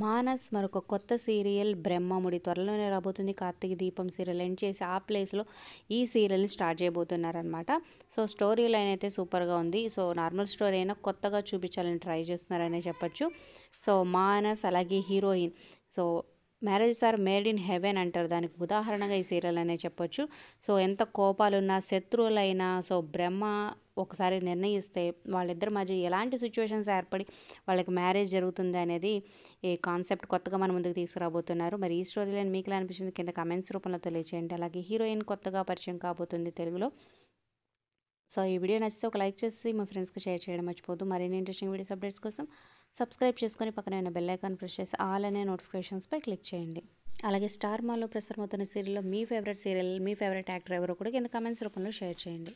మానస్ మరొక కొత్త సీరియల్ బ్రహ్మముడి త్వరలోనే రాబోతుంది కార్తీక దీపం సీరియల్ ఎండ్ చేసి ఆ ప్లేస్లో ఈ సీరియల్ని స్టార్ట్ చేయబోతున్నారనమాట సో స్టోరీ లైన్ అయితే సూపర్గా ఉంది సో నార్మల్ స్టోరీ అయినా కొత్తగా చూపించాలని ట్రై చేస్తున్నారనే చెప్పచ్చు సో మానస్ అలాగే heroine so marriages are made in heaven అంటారు దానికి ఉదాహరణగా ఈ సీరియల్ అనే చెప్పొచ్చు సో ఎంత కోపాలున్నా శత్రువులైనా సో బ్రహ్మ ఒకసారి నిర్ణయిస్తే వాళ్ళిద్దరి మధ్య ఎలాంటి సిచ్యువేషన్స్ ఏర్పడి వాళ్ళకి మ్యారేజ్ జరుగుతుంది అనేది ఈ కాన్సెప్ట్ కొత్తగా మన ముందుకు తీసుకురాబోతున్నారు మరి ఈ స్టోరీ మీకు అనిపించింది కింద కమెంట్స్ రూపంలో తెలియచేయండి అలాగే హీరోయిన్ కొత్తగా పరిచయం కాబోతుంది తెలుగులో సో ఈ వీడియో నచ్చితే ఒక లైక్ చేసి మా ఫ్రెండ్స్కి షేర్ చేయడం మర్చిపోద్దు మరిన్ని ఇంట్రెస్టింగ్ వీడియోస్ అప్డేట్స్ కోసం సబ్స్క్రైబ్ చేసుకొని పక్కన ఉన్న బెల్లైకాన్ ప్రెస్ చేసి ఆల్ అనే నోటిఫికేషన్స్పై క్లిక్ చేయండి అలాగే స్టార్ మాల్లో ప్రసారం అవుతున్న సీరియల్లో మీ ఫేవరెట్ సీరియల్ మీ ఫేవరెట్ యాక్టర్ ఎవరో కూడా కింద కామెంట్స్ రూపంలో షేర్ చేయండి